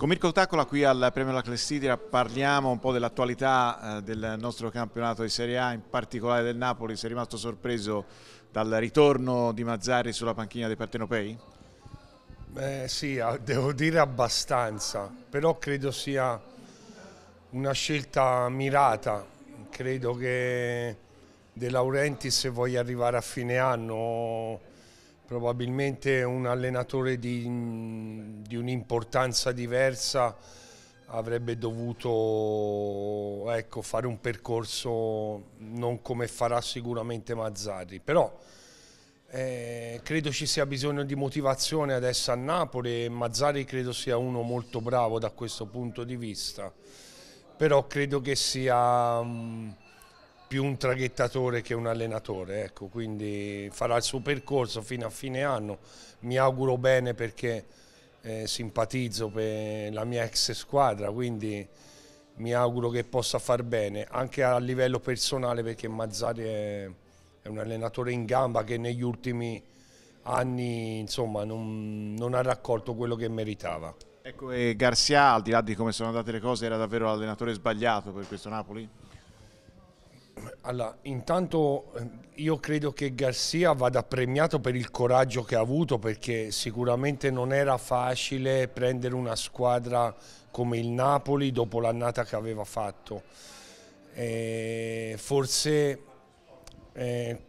Con Mirko Taccola qui al Premio La Clessidra parliamo un po' dell'attualità eh, del nostro campionato di Serie A, in particolare del Napoli. Sei rimasto sorpreso dal ritorno di Mazzari sulla panchina dei partenopei? Beh sì, devo dire abbastanza, però credo sia una scelta mirata. Credo che De Laurenti se voglia arrivare a fine anno probabilmente un allenatore di, di un'importanza diversa avrebbe dovuto ecco, fare un percorso non come farà sicuramente Mazzarri, però eh, credo ci sia bisogno di motivazione adesso a Napoli e Mazzari credo sia uno molto bravo da questo punto di vista, però credo che sia... Um, più un traghettatore che un allenatore, ecco, quindi farà il suo percorso fino a fine anno, mi auguro bene perché eh, simpatizzo per la mia ex squadra, quindi mi auguro che possa far bene, anche a livello personale perché Mazzari è, è un allenatore in gamba che negli ultimi anni insomma, non, non ha raccolto quello che meritava. Ecco, e Garcia, al di là di come sono andate le cose, era davvero l'allenatore sbagliato per questo Napoli? Allora, intanto eh, io credo che Garcia vada premiato per il coraggio che ha avuto perché sicuramente non era facile prendere una squadra come il Napoli dopo l'annata che aveva fatto. Eh, forse eh,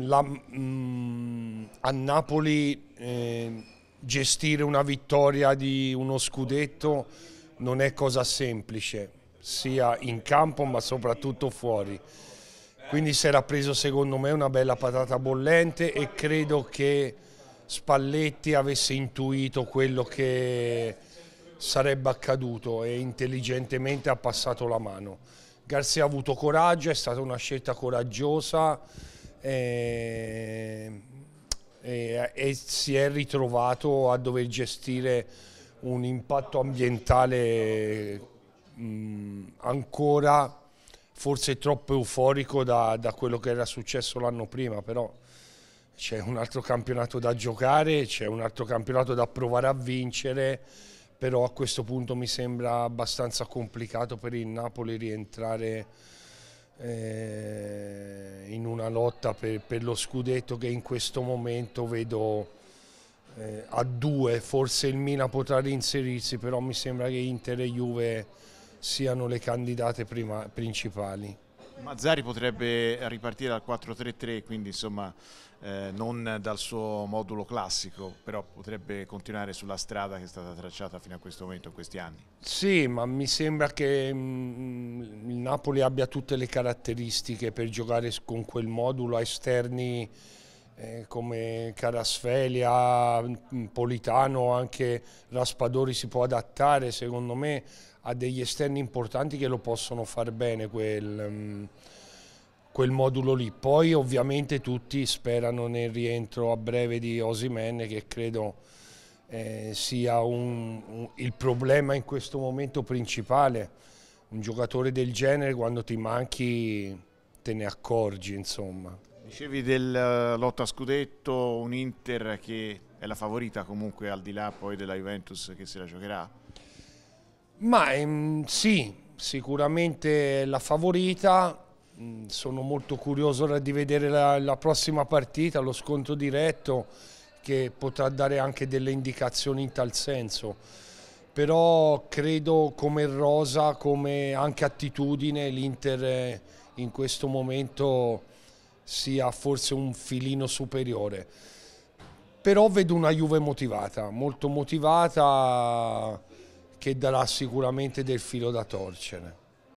la, mh, mm, a Napoli eh, gestire una vittoria di uno scudetto non è cosa semplice, sia in campo ma soprattutto fuori quindi si era preso secondo me una bella patata bollente e credo che Spalletti avesse intuito quello che sarebbe accaduto e intelligentemente ha passato la mano. Garzia ha avuto coraggio, è stata una scelta coraggiosa e, eh, e, e si è ritrovato a dover gestire un impatto ambientale mh, mm, ancora forse troppo euforico da, da quello che era successo l'anno prima, però c'è un altro campionato da giocare, c'è un altro campionato da provare a vincere, però a questo punto mi sembra abbastanza complicato per il Napoli rientrare eh, in una lotta per, per, lo scudetto che in questo momento vedo eh, a due, forse il Mina potrà reinserirsi, però mi sembra che Inter e Juve siano le candidate prima, principali. Mazzari potrebbe ripartire dal 4-3-3, quindi insomma eh, non dal suo modulo classico, però potrebbe continuare sulla strada che è stata tracciata fino a questo momento, in questi anni. Sì, ma mi sembra che mh, mm, mm, il Napoli abbia tutte le caratteristiche per giocare con quel modulo a esterni eh, come Carasfelia, mm, mm, Politano, anche Raspadori si può adattare secondo me a degli esterni importanti che lo possono far bene quel, mm, quel modulo lì. Poi ovviamente tutti sperano nel rientro a breve di Osimen che credo eh, sia un, un, il problema in questo momento principale. Un giocatore del genere quando ti manchi te ne accorgi insomma. Dicevi della eh, lotta a scudetto, un Inter che è la favorita comunque al di là poi della Juventus che se la giocherà? Ma ehm, sì, sicuramente la favorita, mm, sono molto curioso di vedere la, la, prossima partita, lo scontro diretto che potrà dare anche delle indicazioni in tal senso. Però credo come rosa, come anche attitudine, l'Inter eh, in questo momento sia forse un filino superiore. Però vedo una Juve motivata, molto motivata, che darà sicuramente del filo da torcere.